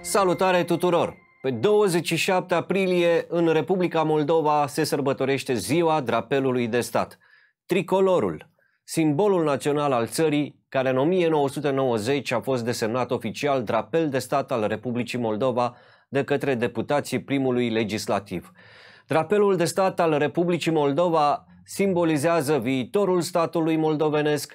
Salutare tuturor! Pe 27 aprilie, în Republica Moldova, se sărbătorește Ziua Drapelului de Stat. Tricolorul, simbolul național al țării, care în 1990 a fost desemnat oficial drapel de stat al Republicii Moldova de către deputații primului legislativ. Drapelul de stat al Republicii Moldova simbolizează viitorul statului moldovenesc,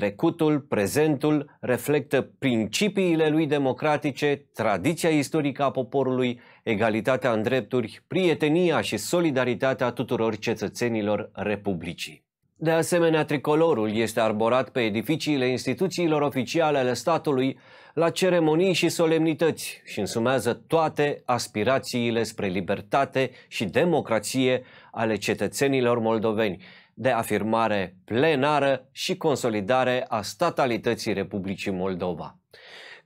Trecutul, prezentul reflectă principiile lui democratice, tradiția istorică a poporului, egalitatea în drepturi, prietenia și solidaritatea tuturor cetățenilor Republicii. De asemenea, tricolorul este arborat pe edificiile instituțiilor oficiale ale statului, la ceremonii și solemnități și însumează toate aspirațiile spre libertate și democrație ale cetățenilor moldoveni, de afirmare plenară și consolidare a statalității Republicii Moldova.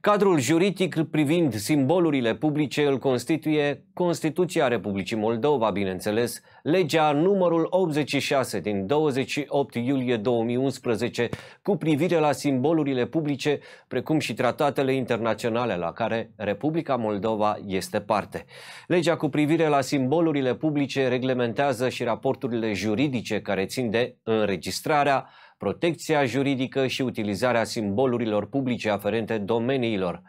Cadrul juridic privind simbolurile publice îl constituie Constituția Republicii Moldova, bineînțeles, legea numărul 86 din 28 iulie 2011 cu privire la simbolurile publice, precum și tratatele internaționale la care Republica Moldova este parte. Legea cu privire la simbolurile publice reglementează și raporturile juridice care țin de înregistrarea, protecția juridică și utilizarea simbolurilor publice aferente domeniilor,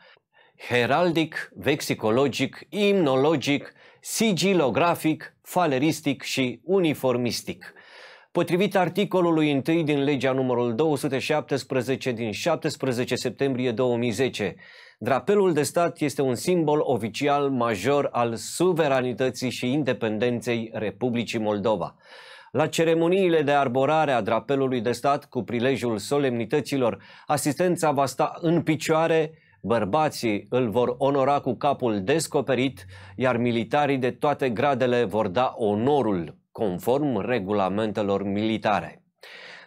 heraldic, vexicologic, imnologic, sigilografic, faleristic și uniformistic. Potrivit articolului 1 din legea numărul 217 din 17 septembrie 2010, drapelul de stat este un simbol oficial major al suveranității și independenței Republicii Moldova. La ceremoniile de arborare a drapelului de stat cu prilejul solemnităților, asistența va sta în picioare, bărbații îl vor onora cu capul descoperit, iar militarii de toate gradele vor da onorul conform regulamentelor militare.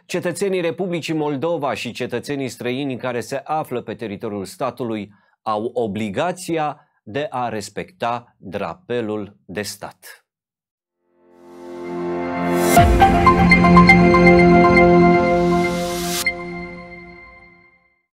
Cetățenii Republicii Moldova și cetățenii străini care se află pe teritoriul statului au obligația de a respecta drapelul de stat.